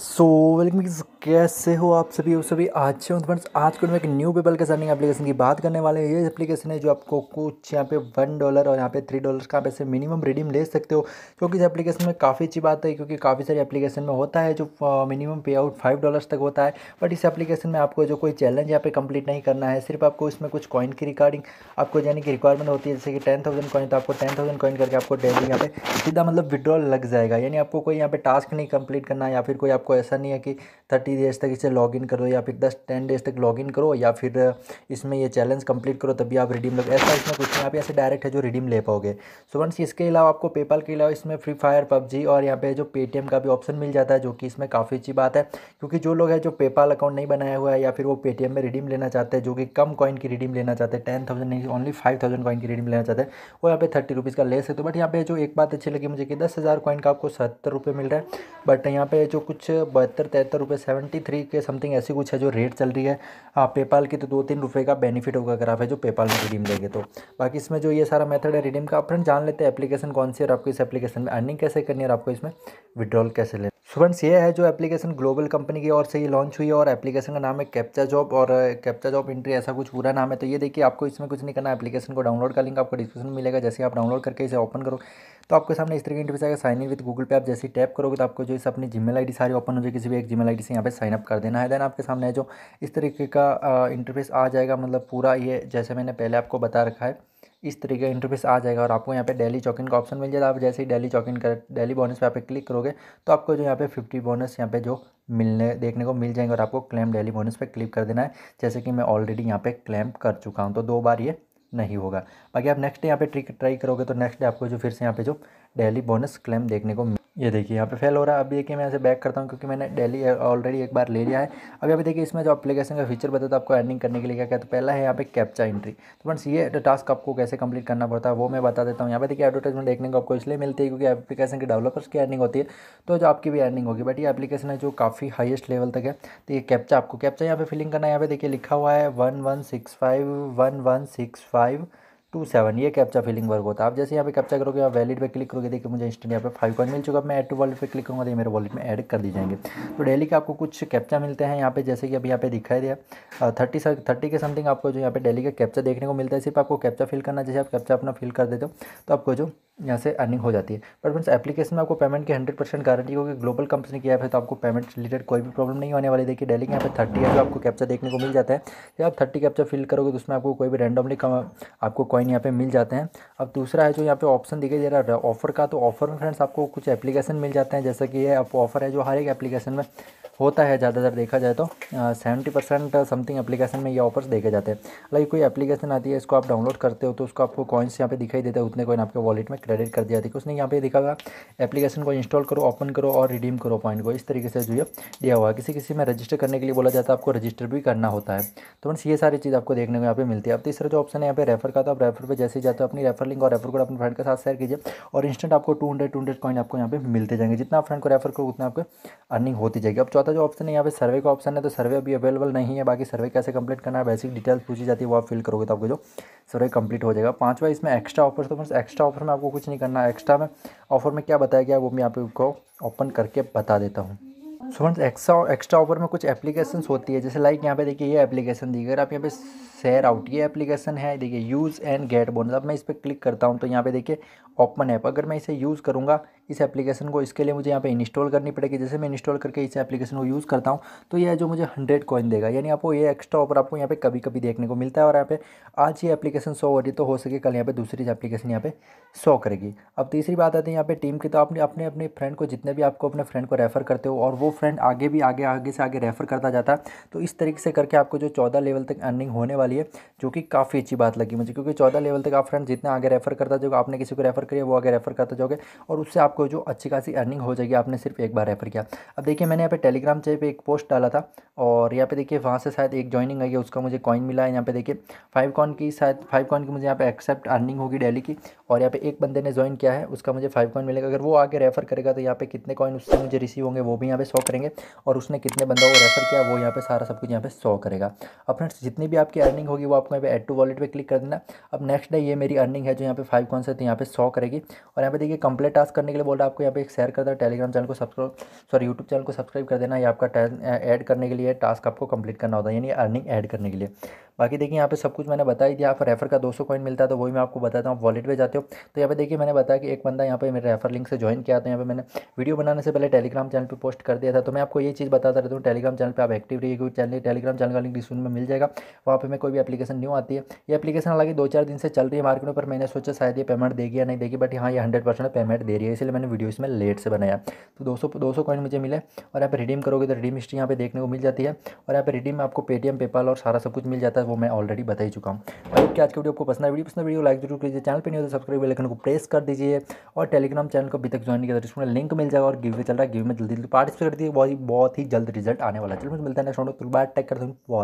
so welcome कैसे हो आप सभी उस सभी तो आज हो फ्रेंड्स आज को एक न्यू पेपल के सर्निंग एप्लीकेशन की बात करने वाले हैं ये एप्लीकेशन है जो आपको कुछ यहाँ पे वन डॉलर और यहाँ पे थ्री डॉलर का पैसे मिनिमम रिडीम ले सकते हो क्योंकि इस एप्लीकेशन में काफ़ी अच्छी बात है क्योंकि काफ़ी सारी एप्लीकेशन में होता है जो मिनिमम पे आउट फाइव डॉलर्स तक होता है बट इस एप्लीकेशन में आपको जो कोई चैलेंज यहाँ पे कंप्लीट नहीं करना है सिर्फ आपको इसमें कुछ कॉइन की रिकॉर्डिंग आपको यानी कि रिक्वायरमेंट होती है जैसे कि टेन थाउजेंड कॉइन तो आपको टेन थाउजेंड कॉइन करके आपको डेली यहाँ पे सीधा मतलब विड्रॉल लग जाएगा यानी आपको कोई यहाँ पे टास्क नहीं कंप्लीट करना या फिर कोई आप आपको ऐसा नहीं है कि थर्टी डेज़ तक इसे लॉगिन करो या फिर दस टेन डेज़ तक लॉगिन करो या फिर इसमें ये चैलेंज कंप्लीट करो तभी आप रिडीम लोग ऐसा इसमें कुछ नहीं आप ऐसे डायरेक्ट है जो रिडीम ले पाओगे सो वंस इसके अलावा आपको पेपाल के अलावा इसमें फ्री फायर पबजी और यहाँ पे जो पेटीएम का भी ऑप्शन मिल जाता है जो कि इसमें काफ़ी अच्छी बात है क्योंकि जो लोग है जो पेपाल अकाउंट नहीं बनाया हुआ है या फिर वो पेटीएम में रिडीम लेना चाहते हैं जो कि कम कॉइन की रिडीम लेना चाहते हैं टेन थाउजेंड नहीं ओनली फाइव थाउजेंड कॉइन की रिडीम लेना चाहते हैं वो यहाँ पे थर्टी रुपीज़ का ले सकते हो बट यहाँ पे जो एक बात अच्छी लगी मुझे कि दस हज़ार कॉइन का आपको सत्तर रुपये मिल रहा है बट यहाँ पे जो कुछ बहत्तर तिहत्तर रुपये सेवेंटी थ्री के समथिंग ऐसी कुछ है जो रेट चल रही है आप पेपाल की तो दो तीन रुपये का बेनिफिट होगा अगर आप है जो पेपाल में रिडीम लेंगे तो बाकी इसमें जो ये सारा मेथड है रिडीम का आप फ्रेंड जान लेते हैं एप्लीकेशन कौन सी और आपको इस एप्लीकेशन में अर्निंग कैसे करनी है और आपको इसमें विड्रॉल कैसे लेना फ्रेंड्स ये है जो एप्लीकेशन ग्लोबल कंपनी की ओर से ये लॉन्च हुई है और एप्लीकेशन का नाम है कैप्चा जॉब और कैप्चा जॉब इंट्री ऐसा कुछ पूरा नाम है तो ये देखिए आपको इसमें कुछ नहीं करना एप्लीकेशन को डाउनलोड का लिंक आपको डिस्क्रिप्शन मिलेगा जैसे आप डाउनलोड करके इसे ओपन करो तो आपके सामने इस तरीके का आएगा साइन इन विद गूगल पे आप जैसे टैप करोगे तो आपको जो इस अपनी जीमेल आई सारी ओपन हो जाएगी किसी भी एक जीमेल आई से यहाँ पे साइन अप कर देना है देन आपके सामने जो इस तरीके का इंटरफेस आ जाएगा मतलब पूरा ये जैसे मैंने पहले आपको बता रखा है इस तरीके का इंटरफेस आ जाएगा और आपको यहाँ पे डेली चॉकिन का ऑप्शन मिल जाएगा आप जैसे ही डेली इन कर डेली बोनस पे आप क्लिक करोगे तो आपको जो यहाँ पे फिफ्टी बोनस यहाँ पे जो मिलने देखने को मिल जाएंगे और आपको क्लेम डेली बोनस पे क्लिक कर देना है जैसे कि मैं ऑलरेडी यहाँ पे क्लेम कर चुका हूँ तो दो बार ये नहीं होगा बाकी आप नेक्स्ट डे यहाँ पे ट्रिक ट्राई करोगे तो नेक्स्ट डे आपको जो फिर से यहाँ पे जो डेली बोनस क्लेम देखने को ये देखिए यहाँ पे फेल हो रहा है अभी देखिए मैं ऐसे बैक करता हूँ क्योंकि मैंने डेली ऑलरेडी uh, एक बार ले लिया है अभी अभी देखिए इसमें जो एप्लीकेशन का फीचर बताता है आपको अर्निंग करने के लिए क्या क्या तो पहला है यहाँ पे कैप्चा एंट्री तो फ्रेंड्स ये टास्क आपको कैसे कंप्लीट करना पड़ता है वो मैं बता देता हूँ यहाँ पे देखिए एडवर्टाइजमेंट देखने को आपको इसलिए मिलती है क्योंकि एप्लीकेशन के डेवलपर्स की अर्निंग होती है तो जो आपकी भी अर्निंग होगी बट ये एप्लीकेशन है जो काफ़ी हाइएस्ट लेवल तक है तो ये कैप्चा आपको कैप्चा यहाँ पे फिलिंग करना है यहाँ पे देखिए लिखा हुआ है one one six five one one six five two seven ये कैप्चा फिलिंग वर्क होता है आप जैसे यहाँ पे कैप्चा करोगे आप वैलिड पे क्लिक करोगे देखिए मुझे इंस्टेंट यहाँ पे फाइव कॉइन मिल चुका है मैं ऐड टू वॉलेट पे क्लिक करूँगा तो मेरे वॉलेट में ऐड कर दी जाएंगे तो डेली के आपको कुछ कैप्चा मिलते हैं यहाँ पे जैसे कि अभी यहाँ पे दिखाई दिया थर्टी सर थर्टी के समथिंग आपको जो यहाँ पे डेली का कैप्चा देखने को मिलता है सिर्फ आपको कैप्चा फिल करना जैसे आप कैप्चा अपना फिल कर देते हो तो आपको जो यहाँ से अर्निंग हो जाती है बट फ्रेंड्स एप्लीकेशन में आपको पेमेंट की हंड्रेड परसेंट गारंटी होगी ग्लोबल कंपनी की ऐप है तो आपको पेमेंट रिलेटेड कोई भी प्रॉब्लम नहीं होने वाली देखिए डेली यहाँ पे थर्टी है जो आपको कैप्चा देखने को मिल जाता है जब आप थर्टी कैप्चा फिल करोगे तो उसमें आपको कोई भी रैंडमली आपको कॉइन यहाँ पर मिल जाते हैं अब दूसरा है जो यहाँ पे ऑप्शन दिखाई दे रहा है ऑफर का तो ऑफर में फ्रेंड्स आपको कुछ एप्लीकेशन मिल जाते हैं जैसा कि ये ऑफर है जो हर एक एप्लीकेशन में होता है ज़्यादातर देखा जाए तो सेवेंटी परसेंट समथिंग एप्लीकेशन में ये ऑफर्स देखे जाते हैं लाइक कोई एप्लीकेशन आती है इसको आप डाउनलोड करते हो तो उसको आपको कॉइन्स यहाँ पे दिखाई देता है उतने कॉइन आपके वॉलेट में क्रेडिट कर दिया जाती है उसने यहाँ पे दिखा हुआ एप्लीकेशन को इंस्टॉल करो ओपन करो और रिडीम करो पॉइंट को इस तरीके से जो है दिया हुआ है किसी किसी में रजिस्टर करने के लिए बोला जाता है आपको रजिस्टर भी करना होता है तो मीन ये सारी चीज़ आपको देखने को यहाँ पे मिलती है अब तीसरा जो ऑप्शन है यहाँ पे रेफर का तो आप रेफर पर जैसे जाते हो अपनी रेफर लिंक और रेफर कोड अपने फ्रेंड के साथ शेयर कीजिए और इंस्टेंट आपको two hundred two hundred coin आपको यहाँ पे मिलते जाएंगे जितना आप फ्रेंड को रेफर करो उतना आपको अर्निंग होती जाएगी अब चौथा जो ऑप्शन है यहाँ पे सर्वे का ऑप्शन है तो सर्वे अभी अवेलेबल नहीं है बाकी सर्वे कैसे कंप्लीट करना है बेसिक डिटेल्स पूछी जाती है वो आप फिल करोगे तो आपको जो सर्वे कंप्लीट हो जाएगा पांचवा इसमें एक्स्ट्रा ऑफर तो फ्रेंड्स एक्स्ट्रा ऑफर में आपको कुछ नहीं करना एक्स्ट्रा में ऑफर में क्या बताया गया वो मैं यहाँ पे आपको ओपन करके बता देता हूँ so friends extra extra offer में कुछ एप्लीकेशन होती है जैसे लाइक यहाँ पे देखिए ये एप्लीकेशन दी अगर आप यहाँ पे शेयर आउट ये एप्लीकेशन है देखिए यूज़ एंड गेट बोनस अब मैं इस पर क्लिक करता हूँ तो यहाँ पे देखिए ओपन ऐप अगर मैं इसे यूज़ करूँगा इस एप्लीकेशन को इसके लिए मुझे यहाँ पे इंस्टॉल करनी पड़ेगी जैसे मैं इंस्टॉल करके इस एप्लीकेशन को यूज़ करता हूँ तो यह जो मुझे हंड्रेड कॉइन देगा यानी आपको ये एक्स्ट्रा ऑफर आपको यहाँ पे कभी कभी देखने को मिलता है और यहाँ पे आज ये एप्लीकेशन शो हो रही है तो हो सके कल यहाँ पे दूसरी एप्लीकेशन यहाँ पे शो करेगी अब तीसरी बात आती है यहाँ पे टीम की तो आपने अपने अपने फ्रेंड को जितने भी आपको अपने फ्रेंड को रेफ़र करते हो और वो फ्रेंड आगे भी आगे आगे से आगे रेफ़र करता जाता है तो इस तरीके से करके आपको जो चौदह लेवल तक अर्निंग होने वाली लिए जो कि काफ़ी अच्छी बात लगी मुझे क्योंकि चौदह लेवल तक आप फ्रेंड जितना आगे रेफर करता जाओगे आपने किसी को रेफर किया वो आगे रेफर करते जाओगे और उससे आपको जो अच्छी खासी अर्निंग हो जाएगी आपने सिर्फ एक बार रेफर किया अब देखिए मैंने यहाँ पर टेलीग्राम चैनल पे एक पोस्ट डाला था और यहाँ पे देखिए वहाँ से शायद एक ज्वाइनिंग आई है उसका मुझे कॉइन मिला है यहाँ पे देखिए फाइव कॉन की शायद फाइव कॉन की मुझे यहाँ पे एक्सेप्ट अर्निंग होगी डेली की और यहाँ पे एक बंदे ने ज्वाइन किया है उसका मुझे फाइव कॉइन मिलेगा अगर वो आगे रेफर करेगा तो यहाँ पे कितने कॉइन उससे मुझे रिसीव होंगे वो भी यहाँ पे शो करेंगे और उसने कितने बंदों को रेफर किया वो यहाँ पे सारा सब कुछ यहाँ पे शो करेगा अब फ्रेंड्स जितनी भी आपकी अर्निंग अर्निंग होगी वो आपको यहाँ पे एड टू वॉलेट पे क्लिक कर देना अब नेक्स्ट डे ये मेरी अर्निंग है जो यहाँ पे फाइव कॉन्स है तो यहाँ पे सौ करेगी और यहाँ पे देखिए कंप्लीट टास्क करने के लिए बोल रहा है आपको यहाँ पे एक शेयर कर है टेलीग्राम चैनल को सब्सक्राइब सॉरी यूट्यूब चैनल को सब्सक्राइब कर देना ये आपका ऐड करने के लिए टास्क आपको कंप्लीट करना होता है यानी अर्निंग एड करने के लिए बाकी देखिए यहाँ पे सब कुछ मैंने बताया दिया आप रेफर का 200 कॉइन मिलता है तो वही मैं आपको बताता हूँ आप वॉलेट पे जाते हो तो यहाँ पे देखिए मैंने बताया कि एक बंदा यहाँ पे मेरे रेफर लिंक से ज्वाइन किया तो यहाँ पे मैंने वीडियो बनाने से पहले टेलीग्राम चैनल पर पोस्ट कर दिया था तो मैं आपको ये चीज़ बताता रहता हूँ टेलीग्राम चैनल पर आप एक्टिव रहिए क्योंकि चैनल टेलीग्राम चैनल का लिंक डिस्क्रिप्शन में मिल जाएगा वहाँ पर मैं कोई भी एप्लीकेशन न्यू आती है ये एप्लीकेशन हालांकि दो चार दिन से चल रही है मार्केट में पर मैंने सोचा शायद ये पेमेंट देगी या नहीं देगी बट हाँ ये हंड्रेड परसेंट पेमेंट दे रही है इसलिए मैंने वीडियो इसमें लेट से बनाया तो दो सौ दो सौ कॉइन मुझे मिले और यहाँ पर रिडीम करोगे तो रिडीम हिस्ट्री यहाँ पे देखने को मिल जाती है और यहाँ पर रिडीम में आपको पेटीएम पेपाल और सारा सब कुछ मिल जाता है है वो मैं ऑलरेडी बता ही चुका हूँ और कि आज के वीडियो आपको पसंद है वीडियो पसंद वीडियो लाइक जरूर कीजिए चैनल पर नहीं होता सब्सक्राइब बेलाइकन को प्रेस कर दीजिए और टेलीग्राम चैनल को अभी तक ज्वाइन किया जिसमें तो लिंक मिल जाएगा और गिवे चल रहा है गिवे में जल्दी जल्दी पार्टिसिपेट कर दिए बहुत ही जल्द रिजल्ट आने वाला है चलो मिलता है नेक्स्ट टेक कर दूँ बहुत